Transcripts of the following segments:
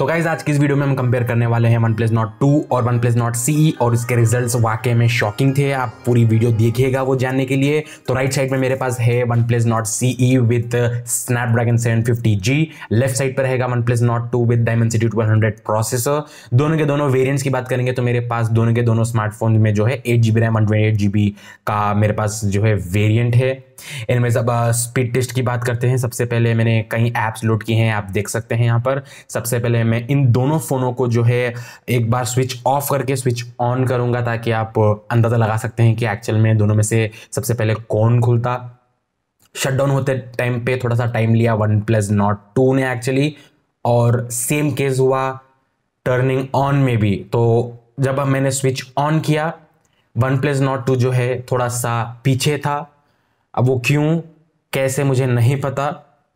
तो गाइज आज किस वीडियो में हम कंपेयर करने वाले हैं वन प्लस नॉट टू और वन प्लस नॉट सी और इसके रिजल्ट्स वाकई में शॉकिंग थे आप पूरी वीडियो देखिएगा वो जानने के लिए तो राइट साइड में मेरे पास है OnePlus Nord C E seven Snapdragon G left side पर रहेगा OnePlus Nord two with diamond city Dimensity hundred processor दोनों के दोनों वेरियंट्स की बात करेंगे तो मेरे पास दोनों के दोनों स्मार्टफोन में जो है eight G B RAM one twenty eight G B का मेरे पास जो है वेरियंट है इनमें जब स्पीड टेस्ट की बात करते हैं सबसे पहले मैंने कई ऐप्स लोड किए हैं आप देख सकते हैं यहाँ पर सबसे पहले मैं इन दोनों फ़ोनों को जो है एक बार स्विच ऑफ करके स्विच ऑन करूँगा ताकि आप अंदाज़ा लगा सकते हैं कि एक्चुअल में दोनों में से सबसे पहले कौन खुलता शट डाउन होते टाइम पे थोड़ा सा टाइम लिया वन प्लस नॉट टू ने एक्चुअली और सेम केस हुआ टर्निंग ऑन में भी तो जब मैंने स्विच ऑन किया वन प्लस नॉट टू जो है थोड़ा सा पीछे था अब वो क्यों कैसे मुझे नहीं पता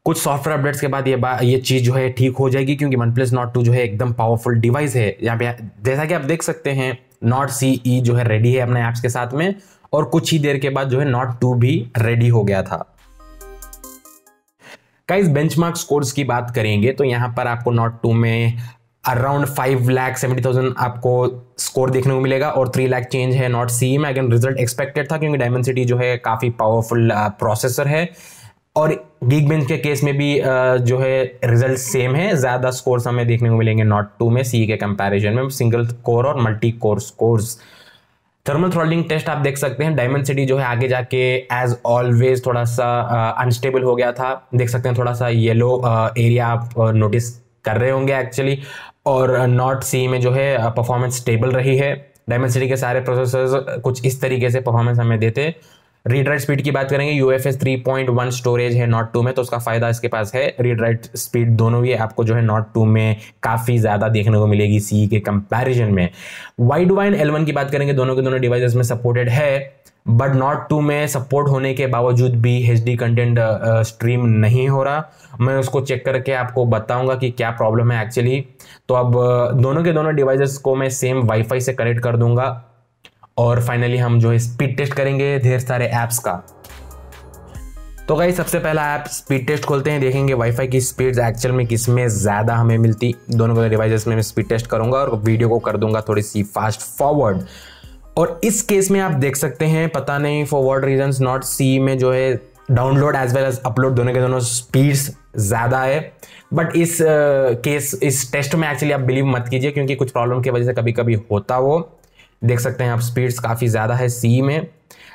कुछ सॉफ्टवेयर अपडेट्स के बाद ये बा ये चीज़ जो है ठीक हो जाएगी क्योंकि वन प्लस नॉट टू जो है एकदम पावरफुल डिवाइस है यहाँ पे जैसा कि आप देख सकते हैं नॉट सी ई जो है रेडी है अपने ऐप्स के साथ में और कुछ ही देर के बाद जो है नॉट टू भी रेडी हो गया था इस बेंचमार्क स्कोर्स की बात करेंगे तो यहाँ पर आपको नॉट टू में around five lakh seventy thousand आपको स्कोर देखने को मिलेगा और थ्री लैख चेंज है नॉट सी में अगेन रिजल्ट एक्सपेक्टेड था क्योंकि डायमंड सिटी जो है काफ़ी पावरफुल प्रोसेसर है और गिग बेंच के केस में भी uh, जो है रिजल्ट सेम है ज़्यादा स्कोर्स हमें देखने को मिलेंगे नॉट टू में सी के कंपैरिजन में सिंगल कोर और multi core scores thermal throttling test आप देख सकते हैं डायमंड सिटी जो है आगे जाके एज ऑलवेज थोड़ा सा अनस्टेबल uh, हो गया था देख सकते हैं थोड़ा सा येलो एरिया uh, आप नोटिस कर रहे होंगे एक्चुअली और नॉट सी में जो है परफॉर्मेंस स्टेबल रही है डायमेंसिटी के सारे प्रोसेसर्स कुछ इस तरीके से परफॉर्मेंस हमें देते रीड राइट स्पीड की बात करेंगे U F S three point one storage है नॉट टू में तो उसका फायदा इसके पास है रीड राइट स्पीड दोनों ही आपको जो है नॉट टू में काफ़ी ज़्यादा देखने को मिलेगी सी के कंपैरिजन में वाइड वाइन एल वन की बात करेंगे दोनों के दोनों डिवाइसेस में सपोर्टेड है बट नॉट टू में सपोर्ट होने के बावजूद भी एच डी कंटेंट स्ट्रीम नहीं हो रहा मैं उसको चेक करके आपको बताऊंगा कि क्या प्रॉब्लम है एक्चुअली तो अब दोनों के दोनों डिवाइसेस को मैं सेम वाईफाई से कनेक्ट कर दूंगा और फाइनली हम जो है स्पीड टेस्ट करेंगे ढेर सारे ऐप्स का तो गाई सबसे पहला ऐप स्पीड टेस्ट खोलते हैं देखेंगे वाईफाई की स्पीड एक्चुअल में किस में ज़्यादा हमें मिलती दोनों डिवाइसेस में मैं स्पीड टेस्ट करूंगा और वीडियो को कर दूंगा थोड़ी सी फास्ट फॉरवर्ड और इस केस में आप देख सकते हैं पता नहीं for what reason Nord C में जो है download as well as upload दोनों के दोनों स्पीड्स ज़्यादा है बट इस केस uh, इस टेस्ट में एक्चुअली आप बिलीव मत कीजिए क्योंकि कुछ प्रॉब्लम की वजह से कभी कभी होता वो देख सकते हैं आप स्पीड्स काफ़ी ज़्यादा है सी में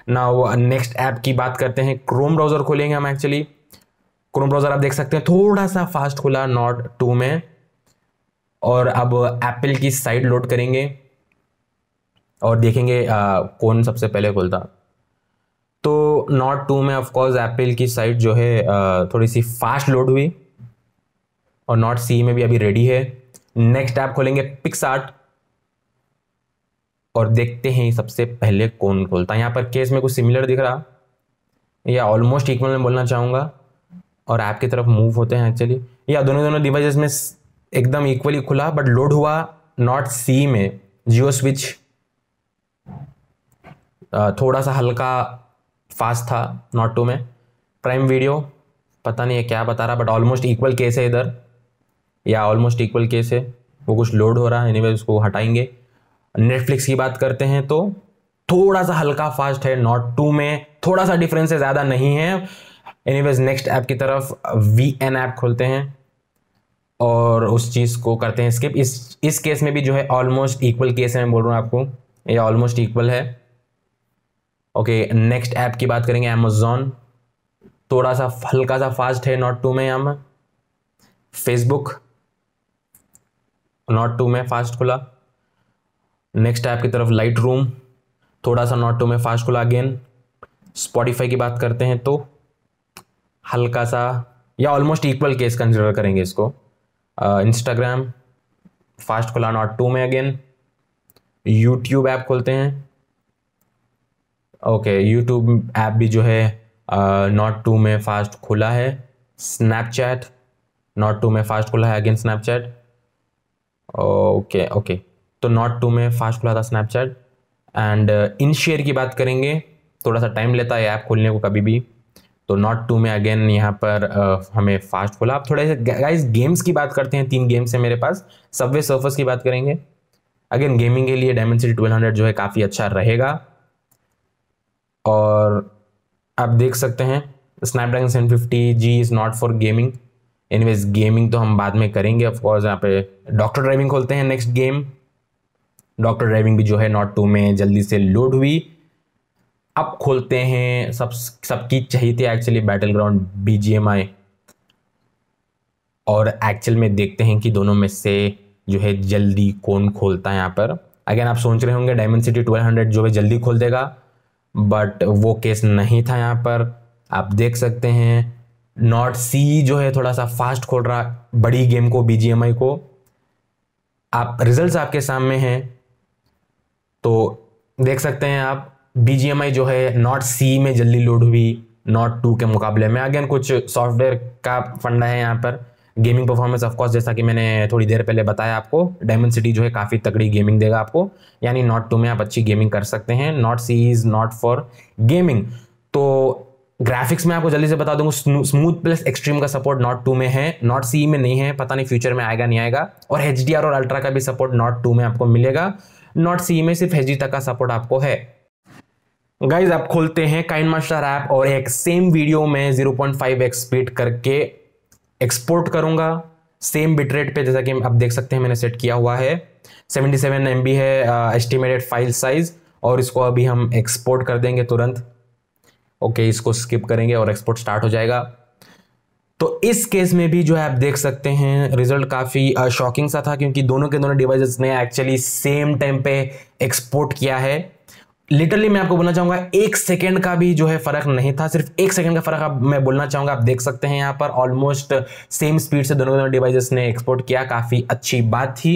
ना वो नेक्स्ट ऐप की बात करते हैं क्रोम ब्राउज़र खोलेंगे हम एक्चुअली क्रोम ब्राउज़र आप देख सकते हैं थोड़ा सा फास्ट खुला नॉट टू में और अब एप्पल की साइट लोड करेंगे और देखेंगे आ, कौन सबसे पहले खुलता तो नॉट टू में ऑफकोर्स एप्पल की साइट जो है आ, थोड़ी सी फास्ट लोड हुई और नॉट सी में भी अभी रेडी है नेक्स्ट ऐप खोलेंगे पिक्स आर्ट और देखते हैं सबसे पहले कौन खोलता है यहाँ पर केस में कुछ सिमिलर दिख रहा या ऑलमोस्ट इक्वल में बोलना चाहूँगा और ऐप की तरफ मूव होते हैं एक्चुअली या दोनों दोनों डिवाइस में एकदम इक्वली खुला बट लोड हुआ नॉट सी में जियो स्विच थोड़ा सा हल्का फास्ट था नॉट टू में प्राइम वीडियो पता नहीं है क्या बता रहा बट ऑलमोस्ट इक्वल केस है इधर या ऑलमोस्ट इक्वल केस है वो कुछ लोड हो रहा है एनी उसको हटाएंगे नेटफ्लिक्स की बात करते हैं तो थोड़ा सा हल्का फास्ट है नॉट टू में थोड़ा सा डिफरेंस है ज़्यादा नहीं है एनी नेक्स्ट ऐप की तरफ वी एन ऐप खोलते हैं और उस चीज़ को करते हैं स्किप इस इस केस में भी जो है ऑलमोस्ट इक्वल केस है मैं बोल रहा हूँ आपको ये ऑलमोस्ट इक्वल है ओके नेक्स्ट ऐप की बात करेंगे अमेजोन थोड़ा सा हल्का सा फास्ट है नॉट टू में हम फेसबुक नॉट टू में फास्ट खुला नेक्स्ट ऐप की तरफ लाइट रूम थोड़ा सा नॉट टू में फास्ट खुला अगेन स्पॉटिफाई की बात करते हैं तो हल्का सा या ऑलमोस्ट इक्वल केस कंसिडर करेंगे इसको इंस्टाग्राम uh, फास्ट खुला नॉट टू में अगेन यूट्यूब ऐप खोलते हैं ओके यूट्यूब ऐप भी जो है नॉट uh, टू में फास्ट खुला है स्नैपचैट नॉट टू में फास्ट खुला है अगेन स्नैपचैट ओके ओके तो नॉट टू में फास्ट खुला था स्नैपचैट एंड इन शेयर की बात करेंगे थोड़ा सा टाइम लेता है ऐप खोलने को कभी भी तो नॉट टू में अगेन यहाँ पर uh, हमें फास्ट खोला आप थोड़े से गाइस गेम्स की बात करते हैं तीन गेम्स है मेरे पास सबवे सर्फस की बात करेंगे अगेन गेमिंग के लिए डायमेंसिटी हंड्रेड जो है काफ़ी अच्छा रहेगा और आप देख सकते हैं Snapdragon seven fifty G is not for gaming anyways gaming तो हम बाद में करेंगे ऑफकोर्स यहाँ पे डॉक्टर ड्राइविंग खोलते हैं नेक्स्ट गेम डॉक्टर ड्राइविंग भी जो है नॉट टू में जल्दी से लोड हुई अब खोलते हैं सब सबकी चाहिए थी actually battleground B G M I और एक्चुअल में देखते हैं कि दोनों में से जो है जल्दी कौन खोलता है यहाँ पर अगेन आप सोच रहे होंगे डायमंड सिटी ट्वेल्व हंड्रेड जो है जल्दी खोल देगा बट वो केस नहीं था यहाँ पर आप देख सकते हैं नॉट सी जो है थोड़ा सा फास्ट खोल रहा बड़ी गेम को बी को आप रिजल्ट्स आपके सामने हैं तो देख सकते हैं आप बी जो है नॉट सी में जल्दी लोड हुई नॉट टू के मुकाबले में अगेन कुछ सॉफ्टवेयर का फंडा है यहाँ पर गेमिंग परफॉर्मेंस ऑफ कोर्स जैसा कि मैंने थोड़ी देर पहले बताया आपको डायमंड सिटी जो है काफ़ी तगड़ी गेमिंग देगा आपको यानी नॉट टू में आप अच्छी गेमिंग कर सकते हैं Nord C is not for gaming तो ग्राफिक्स में आपको जल्दी से बता दूंगा स्मूथ प्लस एक्सट्रीम का सपोर्ट नॉट टू में है नॉट सी में नहीं है पता नहीं फ्यूचर में आएगा नहीं आएगा और एच और अल्ट्रा का भी सपोर्ट नॉट टू में आपको मिलेगा नॉट सी में सिर्फ एच तक का सपोर्ट आपको है गाइज आप खोलते हैं काइन मास्टर ऐप और एक सेम वीडियो में 0.5x स्पीड करके एक्सपोर्ट करूँगा सेम बिटरेट पे जैसा कि आप देख सकते हैं मैंने सेट किया हुआ है 77 सेवन है एस्टिमेटेड फाइल साइज और इसको अभी हम एक्सपोर्ट कर देंगे तुरंत ओके okay, इसको स्किप करेंगे और एक्सपोर्ट स्टार्ट हो जाएगा तो इस केस में भी जो है आप देख सकते हैं रिजल्ट काफ़ी शॉकिंग सा था क्योंकि दोनों के दोनों डिवाइसेस ने एक्चुअली सेम टाइम पे एक्सपोर्ट किया है लिटरली मैं आपको बोलना चाहूंगा एक सेकेंड का भी जो है फर्क नहीं था सिर्फ एक सेकंड का फर्क आप मैं बोलना चाहूंगा आप देख सकते हैं यहाँ पर ऑलमोस्ट सेम स्पीड से दोनों दोनों डिवाइसेस ने एक्सपोर्ट किया काफ़ी अच्छी बात थी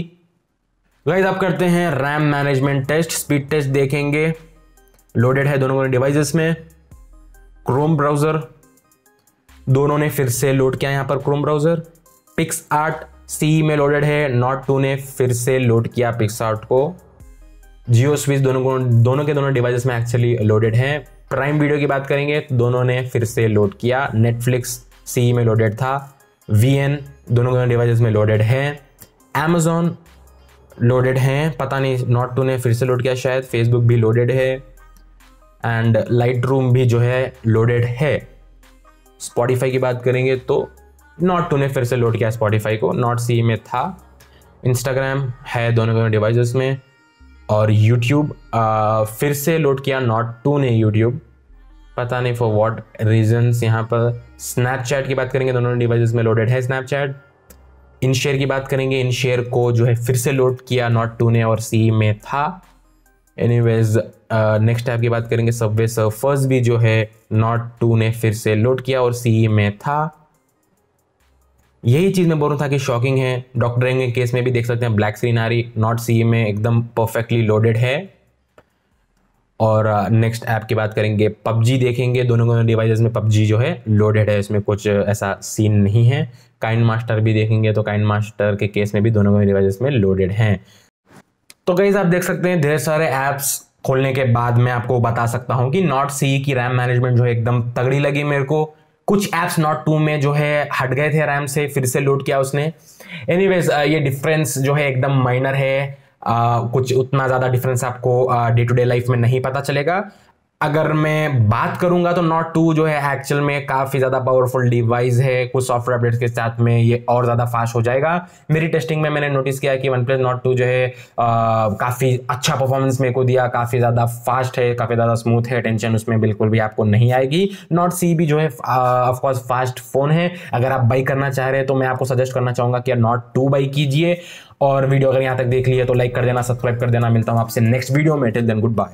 गाइज आप करते हैं RAM management test speed test देखेंगे लोडेड है दोनों दोनों डिवाइसेस में क्रोम ब्राउज़र दोनों ने फिर से लोड किया यहाँ पर Chrome browser PicsArt C में लोडेड है नॉट टू ने फिर से लोड किया पिक्स आर्ट को जियो स्विच दोनों को दोनों के दोनों डिवाइसेस में एक्चुअली लोडेड हैं प्राइम वीडियो की बात करेंगे तो दोनों ने फिर से लोड किया नेटफ्लिक्स सी में लोडेड था वी एन दोनों दोनों डिवाइसेस में लोडेड है एमेजोन लोडेड हैं पता नहीं नॉट टू ने फिर से लोड किया शायद फेसबुक भी लोडेड है एंड लाइट रूम भी जो है लोडेड है स्पॉटिफाई की बात करेंगे तो नॉट टू ने फिर से लोड किया स्पॉटिफाई को नॉट सी में था इंस्टाग्राम है दोनों दोनों डिवाइसेस में और यूट्यूब फिर से लोड किया नॉट टू ने यूट्यूब पता नहीं फॉर वॉट रीजन्स यहाँ पर स्नैपचैट की बात करेंगे दोनों डिवाइस में लोडेड है स्नैपचैट इन शेयर की बात करेंगे इन शेयर को जो है फिर से लोड किया नॉट टू ने और सी में था एनी वेज नेक्स्ट ऐप की बात करेंगे सबवे सर्फर्स भी जो है नॉट टू ने फिर से लोड किया और सी में था यही चीज़ मैं बोल रहा था कि शॉकिंग है डॉक्टर के केस में भी देख सकते हैं ब्लैक सीनारी नॉट सी में एकदम परफेक्टली लोडेड है और नेक्स्ट uh, ऐप की बात करेंगे पबजी देखेंगे दोनों दोनों डिवाइसेस में पबजी जो है लोडेड है इसमें कुछ uh, ऐसा सीन नहीं है काइंड मास्टर भी देखेंगे तो काइंड मास्टर के केस में भी दोनों दोनों डिवाइसेस में लोडेड हैं तो कहीं आप देख सकते हैं ढेर सारे ऐप्स खोलने के बाद मैं आपको बता सकता हूँ कि नॉट सी की रैम मैनेजमेंट जो है एकदम तगड़ी लगी मेरे को कुछ एप्स नॉट टू में जो है हट गए थे आराम से फिर से लोड किया उसने एनी ये डिफरेंस जो है एकदम माइनर है आ, कुछ उतना ज़्यादा डिफरेंस आपको डे टू डे लाइफ में नहीं पता चलेगा अगर मैं बात करूंगा तो नॉट टू जो है एक्चुअल में काफ़ी ज़्यादा पावरफुल डिवाइस है कुछ सॉफ्टवेयर अपडेट्स के साथ में ये और ज़्यादा फास्ट हो जाएगा मेरी टेस्टिंग में मैंने नोटिस किया कि वन प्लस नॉट टू जो है काफ़ी अच्छा परफॉर्मेंस मेरे को दिया काफ़ी ज़्यादा फास्ट है काफ़ी ज़्यादा स्मूथ है टेंशन उसमें बिल्कुल भी आपको नहीं आएगी नॉट सी भी जो है ऑफकोर्स फास्ट फ़ोन है अगर आप बाई करना चाह रहे हैं तो मैं आपको सजेस्ट करना चाहूँगा कि नॉट टू बाई कीजिए और वीडियो अगर यहाँ तक देख ली तो लाइक कर देना सब्सक्राइब कर देना मिलता हूँ आपसे नेक्स्ट वीडियो में टिल देन गुड बाय